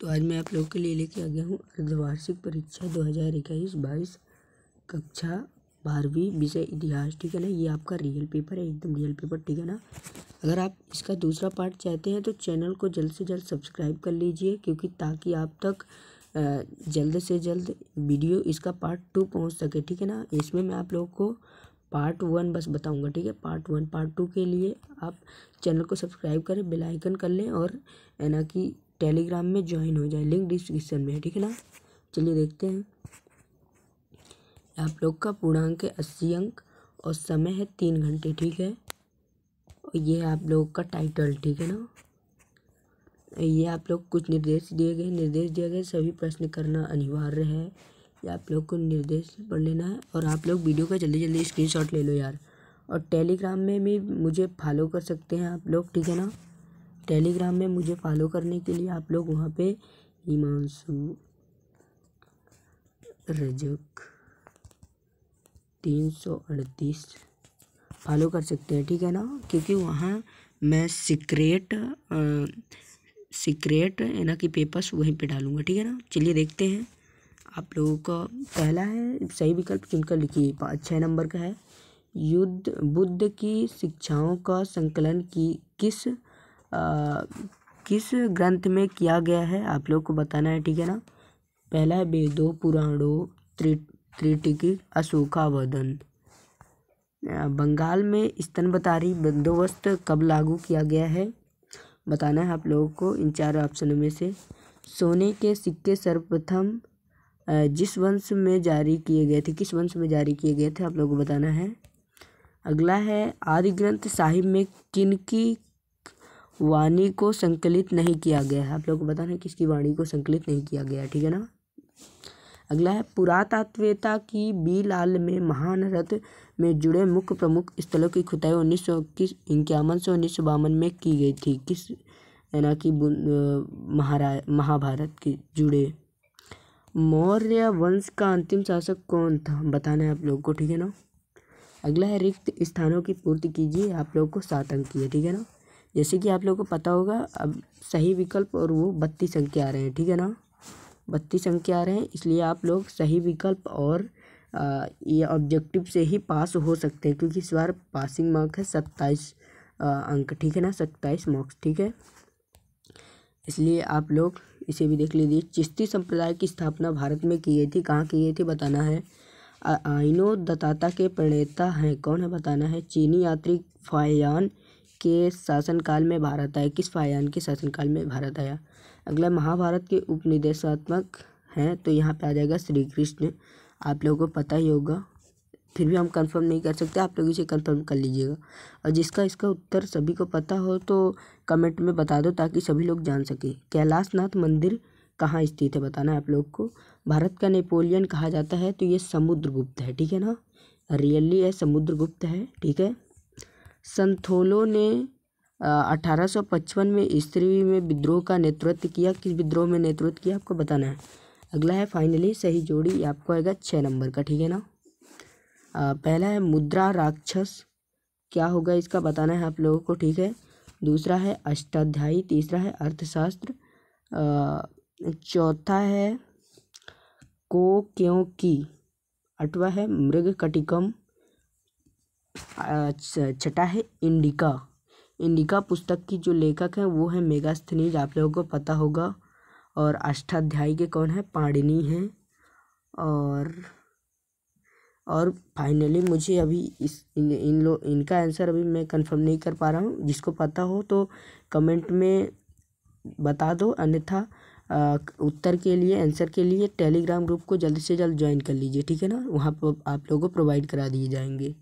तो आज मैं आप लोग के लिए लेके आ गया हूँ अर्धवार्षिक परीक्षा 2021 बाईस कक्षा बारहवीं विषय इतिहास ठीक है ना ये आपका रियल पेपर है एकदम रियल पेपर ठीक है ना अगर आप इसका दूसरा पार्ट चाहते हैं तो चैनल को जल्द से जल्द सब्सक्राइब कर लीजिए क्योंकि ताकि आप तक जल्द से जल्द वीडियो इसका पार्ट टू पहुँच सके ठीक है ना इसमें मैं आप लोग को पार्ट वन बस बताऊंगा ठीक है पार्ट वन पार्ट टू के लिए आप चैनल को सब्सक्राइब करें बेल आइकन कर लें और है ना कि टेलीग्राम में ज्वाइन हो जाए लिंक डिस्क्रिप्शन में है ठीक है ना चलिए देखते हैं आप लोग का पूर्णांक है अस्सी अंक और समय है तीन घंटे ठीक है और ये आप लोग का टाइटल ठीक है ना ये आप लोग कुछ निर्देश दिए गए निर्देश दिए गए सभी प्रश्न करना अनिवार्य है ये आप लोग को निर्देश पढ़ लेना है और आप लोग वीडियो का जल्दी जल्दी स्क्रीनशॉट ले लो यार और टेलीग्राम में भी मुझे फॉलो कर सकते हैं आप लोग ठीक है ना टेलीग्राम में मुझे फॉलो करने के लिए आप लोग वहाँ पे हिमांशु रजक तीन सौ अड़तीस फॉलो कर सकते हैं ठीक है ना क्योंकि वहाँ मैं सीक्रेट सीक्रेट है ना कि पेपर्स वहीं पे डालूंगा ठीक है ना चलिए देखते हैं आप लोगों का पहला है सही विकल्प चुनकर लिखिए छः नंबर का है युद्ध बुद्ध की शिक्षाओं का संकलन की किस किस ग्रंथ में किया गया है आप लोग को बताना है ठीक है ना पहला है वेदों पुराणों त्रि त्रिटिकी अशोकावदन बंगाल में स्तन बतारी बंदोबस्त कब लागू किया गया है बताना है आप लोगों को इन चार ऑप्शनों में से सोने के सिक्के सर्वप्रथम जिस वंश में जारी किए गए थे किस वंश में जारी किए गए थे आप लोगों को बताना है अगला है आदि ग्रंथ साहिब में किन की वाणी को संकलित नहीं किया गया है आप लोग को बताना है किसकी वाणी को संकलित नहीं किया गया है ठीक है ना अगला है पुरातत्वता की बी लाल में महान रथ में जुड़े मुख्य प्रमुख स्थलों की खुदाई उन्नीस सौ इक्कीस इक्यावन से उन्नीस सौ बावन में की गई थी किस है ना कि महारा महाभारत के जुड़े मौर्य वंश का अंतिम शासक कौन था बताना है आप लोग को ठीक है ना अगला है रिक्त स्थानों की पूर्ति कीजिए आप लोग को सात अंक की है ठीक है ना जैसे कि आप लोगों को पता होगा अब सही विकल्प और वो बत्तीस अंक आ रहे हैं ठीक है ना बत्तीस अंक आ रहे हैं इसलिए आप लोग सही विकल्प और ये ऑब्जेक्टिव से ही पास हो सकते हैं क्योंकि इस बार पासिंग मार्क है सत्ताईस अंक ठीक है ना सत्ताईस मार्क्स ठीक है इसलिए आप लोग इसे भी देख लीजिए चिश्ती संप्रदाय की स्थापना भारत में की गई थी कहाँ की गई थी बताना है आइनो दत्ता के प्रणेता हैं कौन है बताना है चीनी यात्री फायान के शासनकाल में भारत आया किस फायान के शासनकाल में भारत आया अगला महाभारत के उपनिदेशात्मक हैं तो यहाँ पे आ जाएगा श्री कृष्ण आप लोगों को पता ही होगा फिर भी हम कंफर्म नहीं कर सकते आप लोग इसे कंफर्म कर लीजिएगा और जिसका इसका उत्तर सभी को पता हो तो कमेंट में बता दो ताकि सभी लोग जान सकें कैलाश नाथ मंदिर कहाँ स्थित है बताना है आप लोग को भारत का नेपोलियन कहा जाता है तो ये समुद्रगुप्त है ठीक है ना रियली है समुद्रगुप्त है ठीक है संथोलों ने अठारह सौ पचपन में स्त्री में विद्रोह का नेतृत्व किया किस विद्रोह में नेतृत्व किया आपको बताना है अगला है फाइनली सही जोड़ी आपको आएगा छः नंबर का ठीक है ना आ, पहला है मुद्रा राक्षस क्या होगा इसका बताना है आप लोगों को ठीक है दूसरा है अष्टाध्यायी तीसरा है अर्थशास्त्र चौथा है को क्यों की अठवा है मृग कटिकम छठा है इंडिका इंडिका पुस्तक की जो लेखक हैं वो है मेगास्थनीज आप लोगों को पता होगा और अष्टाध्याय के कौन है पाणिनी हैं और और फाइनली मुझे अभी इस इन इन लो इनका आंसर अभी मैं कंफर्म नहीं कर पा रहा हूँ जिसको पता हो तो कमेंट में बता दो अन्यथा उत्तर के लिए आंसर के लिए टेलीग्राम ग्रुप को जल्द से जल्द ज्वाइन कर लीजिए ठीक है ना वहाँ पर आप लोगों को प्रोवाइड करा दिए जाएंगे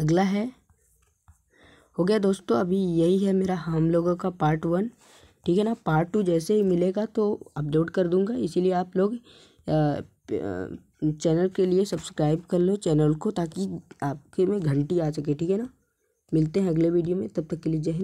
अगला है हो गया दोस्तों अभी यही है मेरा हम लोगों का पार्ट वन ठीक है ना पार्ट टू जैसे ही मिलेगा तो अपलोड कर दूंगा इसीलिए आप लोग चैनल के लिए सब्सक्राइब कर लो चैनल को ताकि आपके में घंटी आ सके ठीक है ना मिलते हैं अगले वीडियो में तब तक के लिए जय हिंद